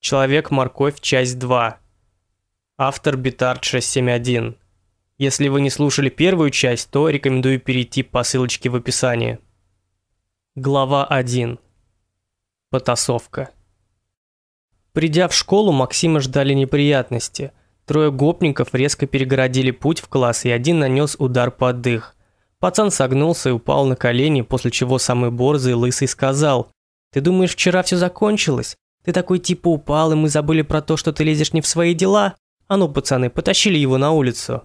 Человек-морковь, часть 2. Автор Битар 671. Если вы не слушали первую часть, то рекомендую перейти по ссылочке в описании. Глава 1. Потасовка. Придя в школу, Максима ждали неприятности. Трое гопников резко перегородили путь в класс, и один нанес удар под дых. Пацан согнулся и упал на колени, после чего самый борзый лысый сказал, «Ты думаешь, вчера все закончилось? Ты такой типа упал, и мы забыли про то, что ты лезешь не в свои дела. А ну, пацаны, потащили его на улицу».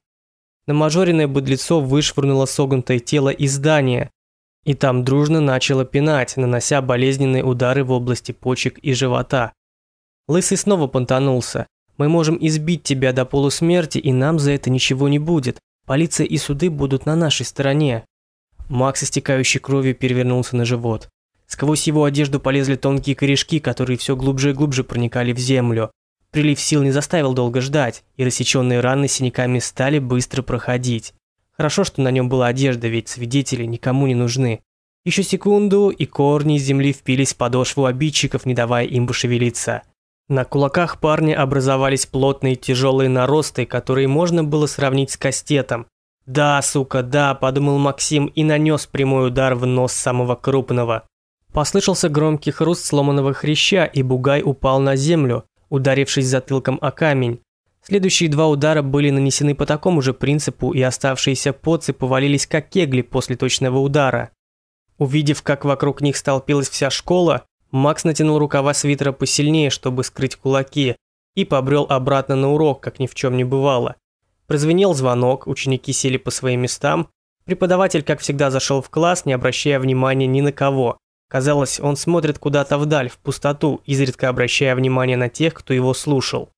Намажоренное быдлецо вышвырнуло согнутое тело из здания, и там дружно начало пинать, нанося болезненные удары в области почек и живота. Лысый снова понтанулся. «Мы можем избить тебя до полусмерти, и нам за это ничего не будет. Полиция и суды будут на нашей стороне». Макс, истекающий кровью, перевернулся на живот. Сквозь его одежду полезли тонкие корешки, которые все глубже и глубже проникали в землю. Прилив сил не заставил долго ждать, и рассеченные раны синяками стали быстро проходить. Хорошо, что на нем была одежда, ведь свидетели никому не нужны. Еще секунду, и корни земли впились в подошву обидчиков, не давая им пошевелиться. На кулаках парня образовались плотные тяжелые наросты, которые можно было сравнить с кастетом. «Да, сука, да», – подумал Максим и нанес прямой удар в нос самого крупного. Послышался громкий хруст сломанного хряща, и Бугай упал на землю, ударившись затылком о камень. Следующие два удара были нанесены по такому же принципу, и оставшиеся поцы повалились как кегли после точного удара. Увидев, как вокруг них столпилась вся школа, Макс натянул рукава свитера посильнее, чтобы скрыть кулаки, и побрел обратно на урок, как ни в чем не бывало. Прозвенел звонок, ученики сели по своим местам, преподаватель, как всегда, зашел в класс, не обращая внимания ни на кого. Казалось, он смотрит куда-то вдаль, в пустоту, изредка обращая внимание на тех, кто его слушал.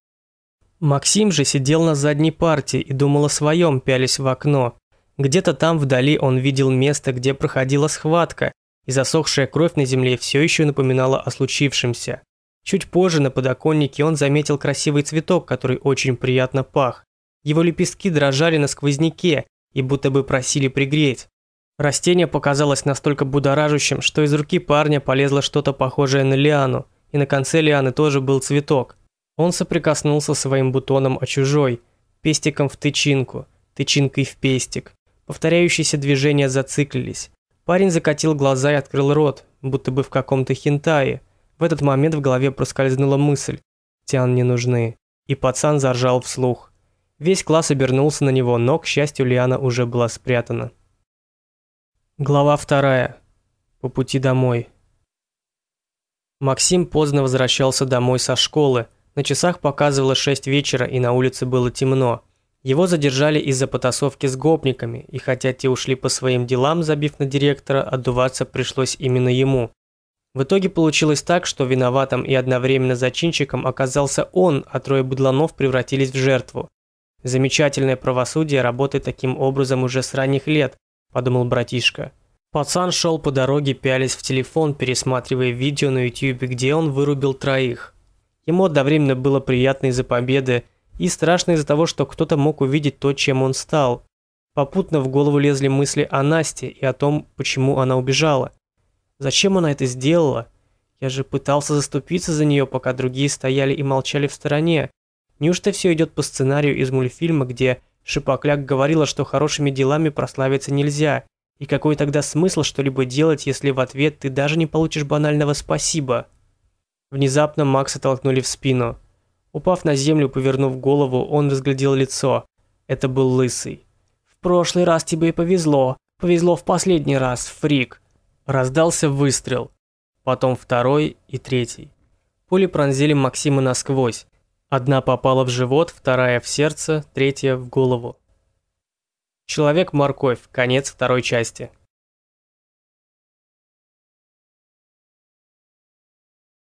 Максим же сидел на задней парте и думал о своем, пялись в окно. Где-то там вдали он видел место, где проходила схватка, и засохшая кровь на земле все еще напоминала о случившемся. Чуть позже на подоконнике он заметил красивый цветок, который очень приятно пах. Его лепестки дрожали на сквозняке и будто бы просили пригреть. Растение показалось настолько будоражащим, что из руки парня полезло что-то похожее на лиану, и на конце лианы тоже был цветок. Он соприкоснулся своим бутоном о чужой, пестиком в тычинку, тычинкой в пестик. Повторяющиеся движения зациклились. Парень закатил глаза и открыл рот, будто бы в каком-то хентае. В этот момент в голове проскользнула мысль «Тян не нужны». И пацан заржал вслух. Весь класс обернулся на него, но, к счастью, Лиана уже была спрятана. Глава вторая. По пути домой. Максим поздно возвращался домой со школы. На часах показывало 6 вечера, и на улице было темно. Его задержали из-за потасовки с гопниками, и хотя те ушли по своим делам, забив на директора, отдуваться пришлось именно ему. В итоге получилось так, что виноватым и одновременно зачинщиком оказался он, а трое быдланов превратились в жертву. Замечательное правосудие работает таким образом уже с ранних лет, подумал братишка. Пацан шел по дороге, пялись в телефон, пересматривая видео на Ютубе, где он вырубил троих. Ему одновременно было приятно из-за победы и страшно из-за того, что кто-то мог увидеть то, чем он стал. Попутно в голову лезли мысли о Насте и о том, почему она убежала. Зачем она это сделала? Я же пытался заступиться за нее, пока другие стояли и молчали в стороне. Неужто все идет по сценарию из мультфильма, где Шипокляк говорила, что хорошими делами прославиться нельзя, и какой тогда смысл что-либо делать, если в ответ ты даже не получишь банального «спасибо»? Внезапно Макса толкнули в спину. Упав на землю, повернув голову, он разглядел лицо. Это был Лысый. «В прошлый раз тебе и повезло. Повезло в последний раз, фрик». Раздался выстрел. Потом второй и третий. Пули пронзили Максима насквозь. Одна попала в живот, вторая в сердце, третья в голову. Человек-морковь, конец второй части.